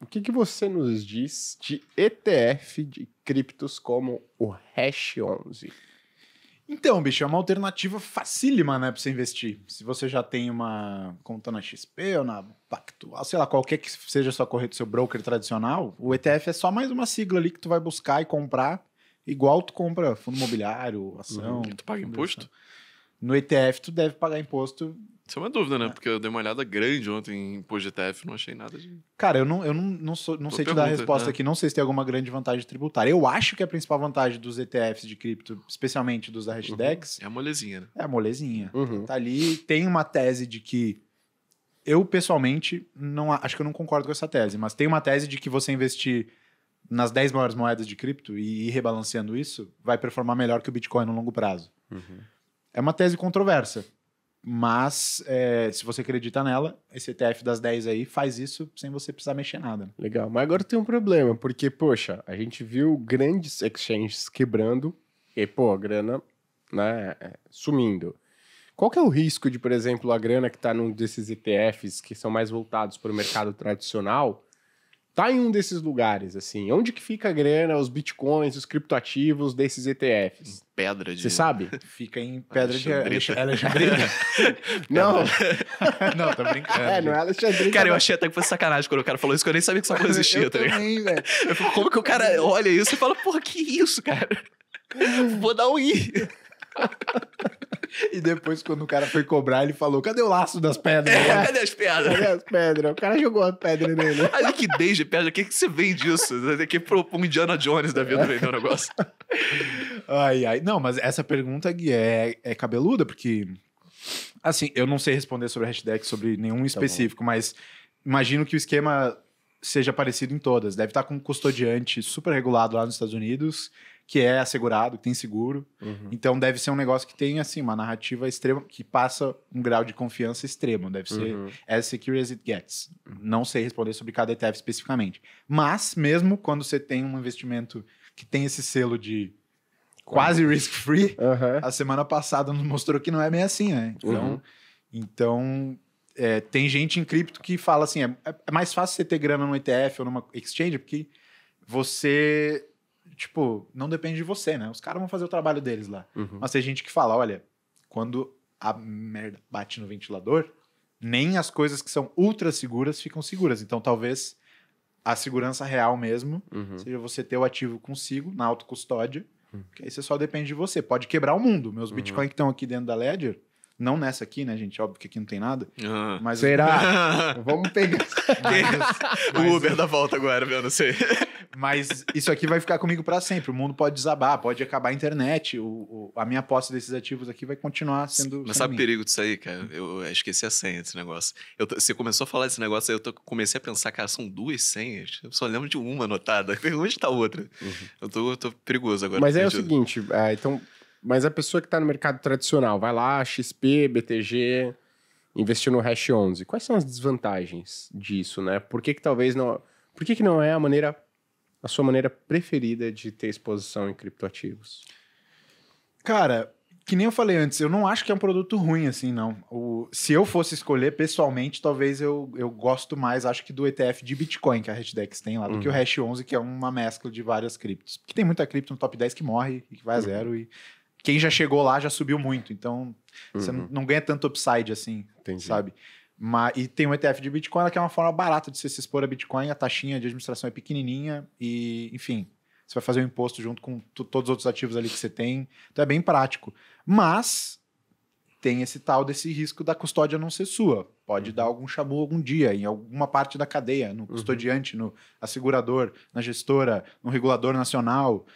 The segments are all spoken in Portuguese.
O que, que você nos diz de ETF de criptos como o Hash 11? Então, bicho, é uma alternativa facílima, né, para você investir. Se você já tem uma conta na XP ou na Pactual, sei lá, qualquer que seja a sua corrente, seu broker tradicional, o ETF é só mais uma sigla ali que tu vai buscar e comprar, igual tu compra fundo imobiliário, uhum. ação. Uhum, tu paga imposto? No ETF, tu deve pagar imposto. Isso é uma dúvida, né? É. Porque eu dei uma olhada grande ontem em imposto de ETF, não achei nada de. Cara, eu não, eu não, não, sou, não sei pergunta, te dar a resposta né? aqui, não sei se tem alguma grande vantagem tributária. Eu acho que a principal vantagem dos ETFs de cripto, especialmente dos da Hashdex. Uhum. É a molezinha, né? É a molezinha. Uhum. Tá ali, tem uma tese de que eu pessoalmente não acho que eu não concordo com essa tese, mas tem uma tese de que você investir nas 10 maiores moedas de cripto e ir rebalanceando isso vai performar melhor que o Bitcoin no longo prazo. Uhum. É uma tese controversa. Mas, é, se você acredita nela, esse ETF das 10 aí faz isso sem você precisar mexer nada. Legal, mas agora tem um problema, porque, poxa, a gente viu grandes exchanges quebrando e, pô, a grana né, é, sumindo. Qual que é o risco de, por exemplo, a grana que está num desses ETFs que são mais voltados para o mercado tradicional tá em um desses lugares, assim? Onde que fica a grana, os bitcoins, os criptoativos desses ETFs? pedra de... Você sabe? Fica em pedra Alexandrita. de Alexandrita. não. não, tô brincando. É, não é Alexandrita. Cara, eu achei até que fosse sacanagem quando o cara falou isso, que eu nem sabia que essa coisa existia, eu tá ligado? Também, eu como que o cara olha isso e fala, porra, que isso, cara? Vou dar um i. E depois, quando o cara foi cobrar, ele falou: cadê o laço das pedras? É, cadê as pedras? Cadê as pedras? O cara jogou a pedra nele. A liquidez de pedra, o que, que você vende disso? Tem que pro Indiana Jones da vida vender o negócio. Ai, ai. Não, mas essa pergunta, Gui, é, é cabeluda, porque. Assim, eu não sei responder sobre a hashtag, sobre nenhum tá específico, mas imagino que o esquema seja parecido em todas. Deve estar com um custodiante super regulado lá nos Estados Unidos que é assegurado, que tem seguro. Uhum. Então deve ser um negócio que tem assim uma narrativa extrema que passa um grau de confiança extremo. Deve ser uhum. as secure as it gets. Uhum. Não sei responder sobre cada ETF especificamente, mas mesmo quando você tem um investimento que tem esse selo de quase risk free, uhum. a semana passada nos mostrou que não é bem assim, né? Então, uhum. então é, tem gente em cripto que fala assim, é, é, é mais fácil você ter grana no ETF ou numa exchange porque você tipo, não depende de você, né? Os caras vão fazer o trabalho deles lá. Uhum. Mas tem gente que fala, olha, quando a merda bate no ventilador, nem as coisas que são ultra seguras ficam seguras. Então, talvez a segurança real mesmo uhum. seja você ter o ativo consigo na autocustódia, uhum. que aí você só depende de você. Pode quebrar o mundo. Meus uhum. bitcoins que estão aqui dentro da Ledger, não nessa aqui, né, gente? Óbvio que aqui não tem nada. Uhum. Mas Será? Vamos pegar. mas, o Uber da volta agora, meu, não sei. mas isso aqui vai ficar comigo para sempre. O mundo pode desabar, pode acabar a internet. O, o a minha posse desses ativos aqui vai continuar sendo. Mas sabe o perigo disso aí, cara? Eu, eu esqueci a senha desse negócio. Eu, você começou a falar desse negócio, aí eu tô, comecei a pensar, cara, são duas senhas. Eu só lembro de uma anotada. Onde tá a outra? Uhum. Eu, tô, eu tô perigoso agora. Mas é o seguinte, ah, então mas a pessoa que está no mercado tradicional, vai lá, XP, BTG, investiu no Hash 11. Quais são as desvantagens disso, né? Por que, que talvez não... Por que, que não é a maneira, a sua maneira preferida de ter exposição em criptoativos? Cara, que nem eu falei antes, eu não acho que é um produto ruim, assim, não. O, se eu fosse escolher, pessoalmente, talvez eu, eu gosto mais, acho que do ETF de Bitcoin que a Hashdex tem lá, do que o uhum. Hash 11, que é uma mescla de várias criptos. Porque tem muita cripto no top 10 que morre e que vai a uhum. zero, uhum. e quem já chegou lá já subiu muito. Então, uhum. você não, não ganha tanto upside assim, Entendi. sabe? Mas, e tem um ETF de Bitcoin, que é uma forma barata de você se expor a Bitcoin, a taxinha de administração é pequenininha e, enfim, você vai fazer o imposto junto com todos os outros ativos ali que você tem. Então é bem prático. Mas tem esse tal desse risco da custódia não ser sua. Pode uhum. dar algum chabu algum dia, em alguma parte da cadeia, no uhum. custodiante, uhum. no assegurador, na gestora, no regulador nacional,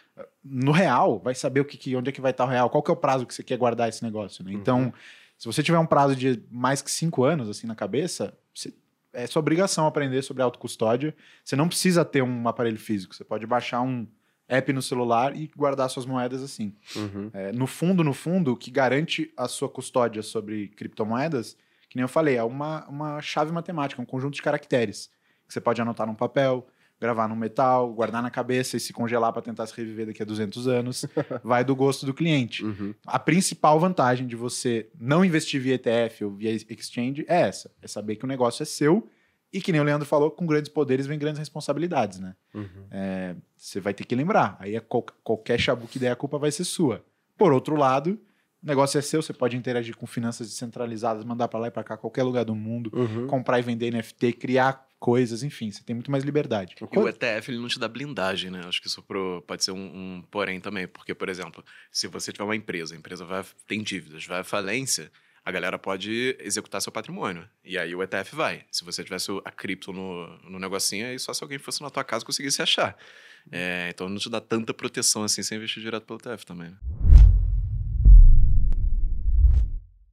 no real, vai saber o que, que onde é que vai estar o real, qual que é o prazo que você quer guardar esse negócio. Né? Então, uhum. se você tiver um prazo de mais que cinco anos assim na cabeça, você, é sua obrigação aprender sobre autocustódia. Você não precisa ter um aparelho físico, você pode baixar um app no celular e guardar suas moedas assim. Uhum. É, no fundo, no fundo, o que garante a sua custódia sobre criptomoedas, que nem eu falei, é uma, uma chave matemática, um conjunto de caracteres que você pode anotar num papel, gravar num metal, guardar na cabeça e se congelar para tentar se reviver daqui a 200 anos, vai do gosto do cliente. Uhum. A principal vantagem de você não investir via ETF ou via exchange é essa, é saber que o negócio é seu e que nem o Leandro falou, com grandes poderes vem grandes responsabilidades, né? Uhum. É, você vai ter que lembrar. Aí é qualquer chabu que der, a culpa vai ser sua. Por outro lado, o negócio é seu, você pode interagir com finanças descentralizadas, mandar para lá e para cá, qualquer lugar do mundo, uhum. comprar e vender NFT, criar coisas, enfim, você tem muito mais liberdade. E Quando... o ETF ele não te dá blindagem, né? Acho que isso pro... pode ser um, um porém também, porque, por exemplo, se você tiver uma empresa, a empresa vai... tem dívidas, vai à falência a galera pode executar seu patrimônio. E aí o ETF vai. Se você tivesse a cripto no, no negocinho, aí só se alguém fosse na tua casa conseguisse achar. Uhum. É, então não te dá tanta proteção assim sem investir direto pelo ETF também. Né?